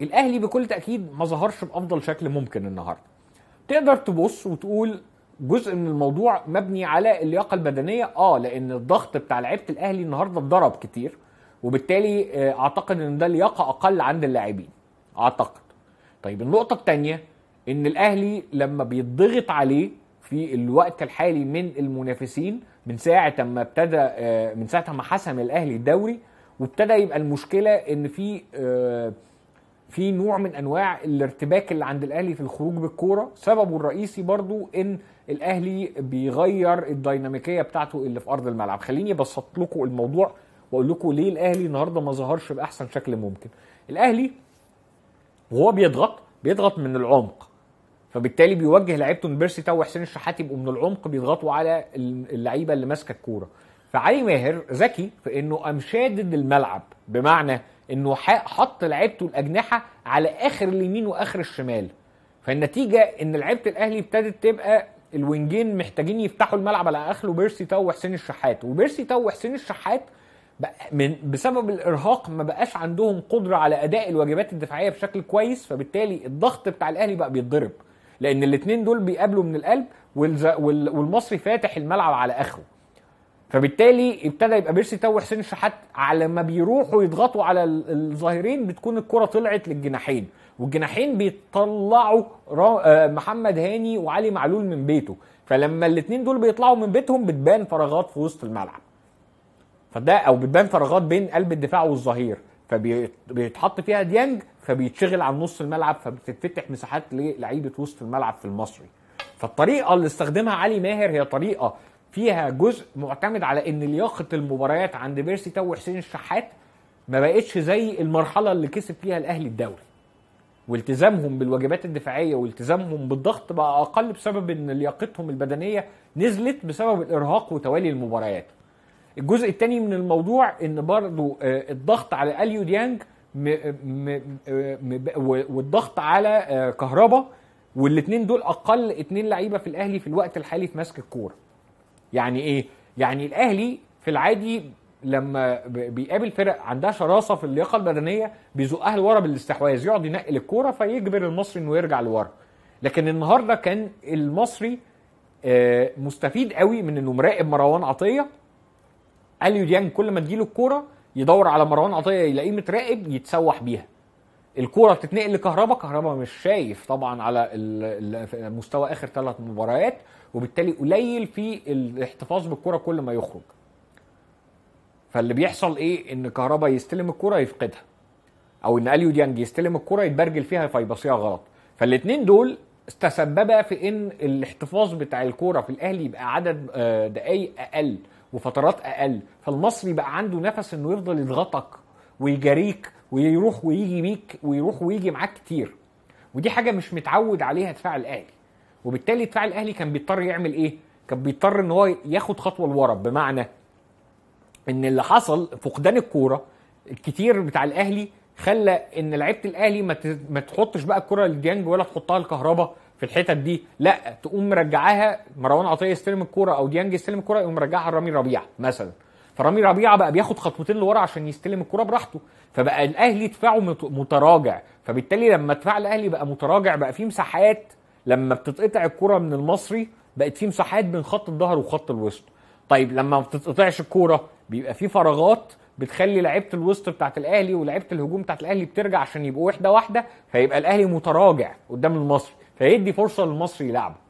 الاهلي بكل تاكيد ما ظهرش بافضل شكل ممكن النهارده تقدر تبص وتقول جزء من الموضوع مبني على اللياقه البدنيه اه لان الضغط بتاع لعيبه الاهلي النهارده اتضرب كتير وبالتالي آه، اعتقد ان ده لياقه اقل عند اللاعبين اعتقد طيب النقطه الثانيه ان الاهلي لما بيتضغط عليه في الوقت الحالي من المنافسين من ساعه ما ابتدى آه، من ساعه ما حسم الاهلي الدوري وابتدى يبقى المشكله ان في آه، في نوع من انواع الارتباك اللي عند الاهلي في الخروج بالكوره سببه الرئيسي برضو ان الاهلي بيغير الديناميكيه بتاعته اللي في ارض الملعب خليني ابسط لكم الموضوع واقول لكم ليه الاهلي النهارده ما ظهرش باحسن شكل ممكن الاهلي وهو بيضغط بيضغط من العمق فبالتالي بيوجه لعيبته من بيرسي تاو وحسين الشحات يبقوا من العمق بيضغطوا على اللعيبه اللي ماسكه الكوره فعلي ماهر ذكي في انه قام شادد الملعب بمعنى انه حط لعيبته الاجنحه على اخر اليمين واخر الشمال فالنتيجه ان لعيبه الاهلي ابتدت تبقى الوينجين محتاجين يفتحوا الملعب على اخره بيرسي تاو وحسين الشحات وبيرسي تاو وحسين الشحات من بسبب الارهاق ما بقاش عندهم قدره على اداء الواجبات الدفاعيه بشكل كويس فبالتالي الضغط بتاع الاهلي بقى بيتضرب لان الاثنين دول بيقابلوا من القلب والمصري فاتح الملعب على اخره فبالتالي ابتدى يبقى بيرسي تو وحسين الشحات على ما بيروحوا يضغطوا على الظاهرين بتكون الكره طلعت للجناحين والجناحين بيطلعوا آه، محمد هاني وعلي معلول من بيته فلما الاثنين دول بيطلعوا من بيتهم بتبان فراغات في وسط الملعب فده او بتبان فراغات بين قلب الدفاع والظهير فبيتحط فيها ديانج فبيتشغل عن نص الملعب فبتتفتح مساحات للعيبه وسط الملعب في المصري فالطريقه اللي استخدمها علي ماهر هي طريقه فيها جزء معتمد على ان لياقه المباريات عند بيرسي تو وحسين الشحات ما بقتش زي المرحله اللي كسب فيها الاهلي الدوري والتزامهم بالواجبات الدفاعيه والتزامهم بالضغط بقى اقل بسبب ان لياقتهم البدنيه نزلت بسبب الارهاق وتوالي المباريات الجزء الثاني من الموضوع ان برضو آه، الضغط على اليو ديانج م م آه، م والضغط على آه، كهربا والاثنين دول اقل اثنين لعيبه في الاهلي في الوقت الحالي في مسك الكوره يعني ايه يعني الاهلي في العادي لما بيقابل فرق عندها شراسه في اللياقه البدنيه بيزقها لورا بالاستحواذ يقعد ينقل الكوره فيجبر المصري انه يرجع لورا لكن النهارده كان المصري آه، مستفيد قوي من انه مراقب مروان عطيه اليو ديانج كل ما تجيله الكوره يدور على مروان عطيه يلاقيه متراقب يتسوح بيها الكوره بتتنقل لكهربا كهربا مش شايف طبعا على مستوى اخر ثلاث مباريات وبالتالي قليل في الاحتفاظ بالكوره كل ما يخرج فاللي بيحصل ايه ان كهربا يستلم الكوره يفقدها او ان اليو ديانج يستلم الكوره يتبرجل فيها فيبصيها غلط فالاثنين دول تسببا في ان الاحتفاظ بتاع الكوره في الاهلي يبقى عدد آه، دقائق اقل وفترات اقل فالمصري بقى عنده نفس انه يفضل يضغطك ويجاريك ويروح ويجي بيك ويروح ويجي معاك كتير ودي حاجه مش متعود عليها دفاع الاهلي وبالتالي دفاع الاهلي كان بيضطر يعمل ايه كان بيضطر ان هو ياخد خطوه لورا بمعنى ان اللي حصل فقدان الكوره الكتير بتاع الاهلي خلى ان لعيبه الاهلي ما تحطش بقى الكره لديانج ولا تحطها الكهرباء في الحتت دي لا تقوم مرجعاها مروان عطيه يستلم الكوره او ديانج يستلم الكوره يقوم مرجعها لرامي ربيع مثلا فرامي ربيعه بقى بياخد خطوتين لورا عشان يستلم الكره براحته فبقى الاهلي دفاعه متراجع فبالتالي لما دفاع الاهلي بقى متراجع بقى في مساحات لما بتتقطع الكره من المصري بقت في مساحات بين خط الظهر وخط الوسط طيب لما ما بتتقطعش الكوره بيبقى في فراغات بتخلي لعيبه الوسط بتاعت الاهلي ولعيبه الهجوم بتاعت الاهلي بترجع عشان يبقوا واحده واحده فيبقى الاهلي متراجع قدام المصري فيدي فرصه للمصري يلعبه